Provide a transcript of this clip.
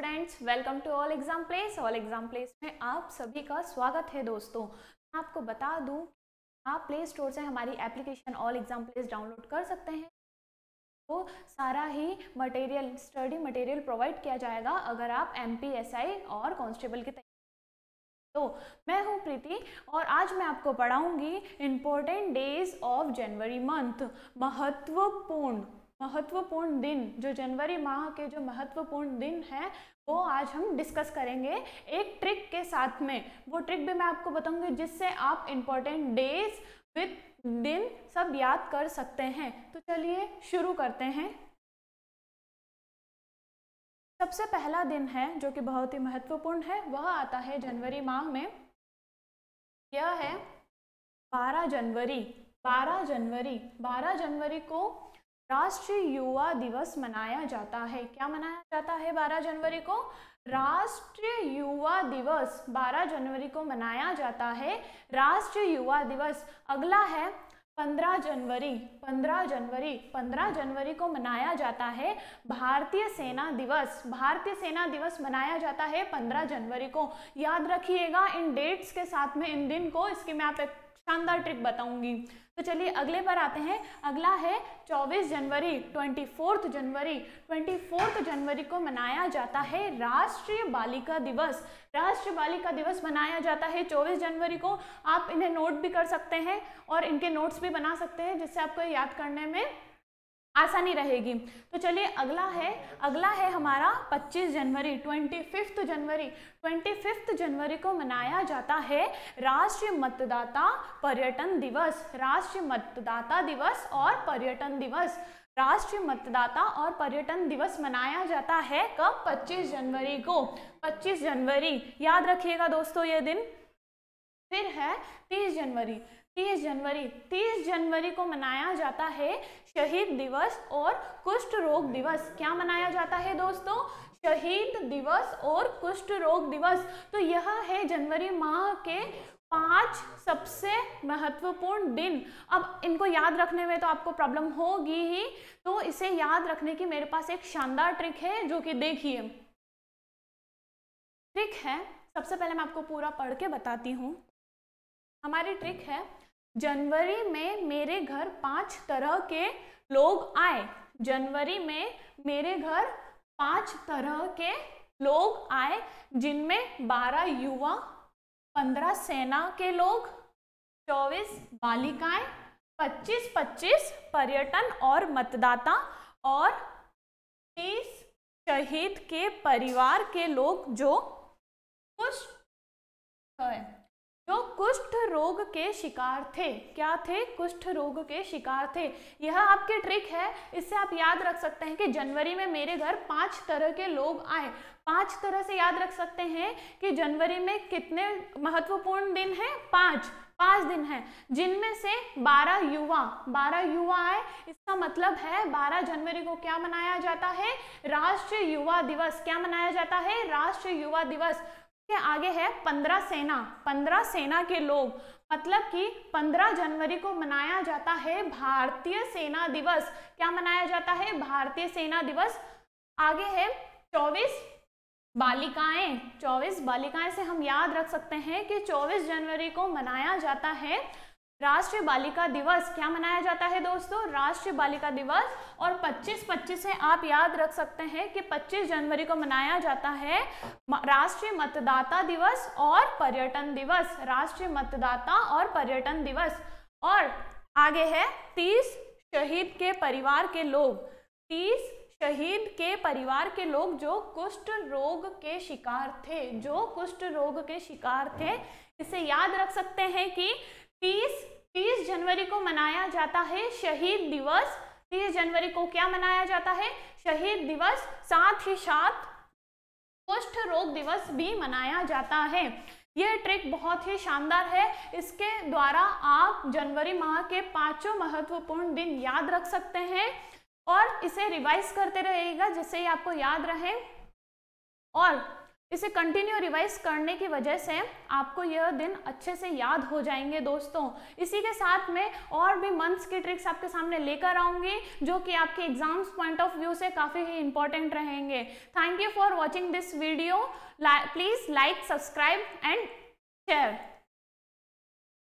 students welcome to all exam place all exam place में आप सभी का स्वागत है दोस्तों मैं आपको बता दूं आप प्ले स्टोर से हमारी application all exam place download कर सकते हैं तो सारा ही मटेरियल स्टडी मटेरियल प्रोवाइड किया जाएगा अगर आप एम और कॉन्स्टेबल की तो मैं हूँ प्रीति और आज मैं आपको पढ़ाऊँगी important days of January month महत्वपूर्ण महत्वपूर्ण दिन जो जनवरी माह के जो महत्वपूर्ण दिन है वो आज हम डिस्कस करेंगे एक ट्रिक के साथ में वो ट्रिक भी मैं आपको बताऊंगी जिससे आप इम्पोर्टेंट डेज विथ दिन सब याद कर सकते हैं तो चलिए शुरू करते हैं सबसे पहला दिन है जो कि बहुत ही महत्वपूर्ण है वह आता है जनवरी माह में यह है 12 जनवरी 12 जनवरी 12 जनवरी को राष्ट्रीय युवा दिवस मनाया जाता है क्या मनाया जाता है 12 जनवरी को राष्ट्रीय युवा दिवस 12 जनवरी को मनाया जाता है राष्ट्रीय युवा दिवस अगला है 15 जनवरी 15 जनवरी 15 जनवरी को मनाया जाता है भारतीय सेना दिवस भारतीय सेना दिवस मनाया जाता है 15 जनवरी को याद रखिएगा इन डेट्स के साथ में इन दिन को इसकी मैं आप शानदार ट्रिक बताऊंगी तो चलिए अगले पर आते हैं अगला है 24 जनवरी 24 जनवरी 24 जनवरी को मनाया जाता है राष्ट्रीय बालिका दिवस राष्ट्रीय बालिका दिवस मनाया जाता है 24 जनवरी को आप इन्हें नोट भी कर सकते हैं और इनके नोट्स भी बना सकते हैं जिससे आपको याद करने में आसानी रहेगी तो चलिए अगला है अगला है हमारा 25 जनवरी 25 जनवरी 25 जनवरी को मनाया जाता है राष्ट्रीय मतदाता पर्यटन दिवस राष्ट्रीय मतदाता दिवस और पर्यटन दिवस राष्ट्रीय मतदाता और पर्यटन दिवस मनाया जाता है कब 25 जनवरी को 25 जनवरी याद रखिएगा दोस्तों ये दिन फिर है 30 जनवरी 30 जनवरी 30 जनवरी को मनाया जाता है शहीद दिवस और कुष्ठ रोग दिवस क्या मनाया जाता है दोस्तों शहीद दिवस और कुष्ठ रोग दिवस तो यह है जनवरी माह के पांच सबसे महत्वपूर्ण दिन अब इनको याद रखने में तो आपको प्रॉब्लम होगी ही तो इसे याद रखने की मेरे पास एक शानदार ट्रिक है जो कि देखिए ट्रिक है सबसे पहले मैं आपको पूरा पढ़ के बताती हूँ हमारी ट्रिक है जनवरी में मेरे घर पांच तरह के लोग आए जनवरी में मेरे घर पांच तरह के लोग आए जिनमें बारह युवा पंद्रह सेना के लोग चौबीस बालिकाएं पच्चीस पच्चीस पर्यटन और मतदाता और तीस शहीद के परिवार के लोग जो खुश है जो तो कुष्ठ रोग के शिकार थे क्या थे कुष्ठ रोग के शिकार थे यह आपके ट्रिक है इससे आप याद रख सकते हैं कि जनवरी में मेरे घर पांच तरह के लोग आए पांच तरह से याद रख सकते हैं कि जनवरी में कितने महत्वपूर्ण दिन हैं पांच पांच दिन हैं जिनमें से बारह युवा बारह युवा आए इसका मतलब है बारह जनवरी को क्या मनाया जाता है राष्ट्रीय युवा दिवस क्या मनाया जाता है राष्ट्रीय युवा दिवस आगे है पंद्रह सेना पंद्रह सेना के लोग मतलब कि पंद्रह जनवरी को मनाया जाता है भारतीय सेना दिवस क्या मनाया जाता है भारतीय सेना दिवस आगे है चौबीस बालिकाएं चौबीस बालिकाएं से हम याद रख सकते हैं कि चौबीस जनवरी को मनाया जाता है राष्ट्रीय बालिका दिवस क्या मनाया जाता है दोस्तों राष्ट्रीय बालिका दिवस और 25 25 से आप याद रख सकते हैं कि 25 जनवरी को मनाया जाता है राष्ट्रीय मतदाता दिवस और पर्यटन दिवस राष्ट्रीय मतदाता और पर्यटन दिवस और आगे है 30 शहीद के परिवार के लोग 30 शहीद के परिवार के लोग जो कुष्ठ रोग के शिकार थे जो कुष्ठ रोग के शिकार थे इसे याद रख सकते हैं कि तीस तीस जनवरी को मनाया जाता है शहीद दिवस तीस जनवरी को क्या मनाया जाता है शहीद दिवस साथ ही साथ कुष्ठ रोग दिवस भी मनाया जाता है यह ट्रिक बहुत ही शानदार है इसके द्वारा आप जनवरी माह के पांचों महत्वपूर्ण दिन याद रख सकते हैं और इसे रिवाइज करते रहेगा जिससे आपको याद रहे और इसे कंटिन्यू रिवाइज करने की वजह से आपको यह दिन अच्छे से याद हो जाएंगे दोस्तों इसी के साथ में और भी मंथ्स की ट्रिक्स आपके सामने लेकर आऊंगी जो कि आपके एग्जाम्स पॉइंट ऑफ व्यू से काफ़ी ही इंपॉर्टेंट रहेंगे thank you for watching this video please like subscribe and share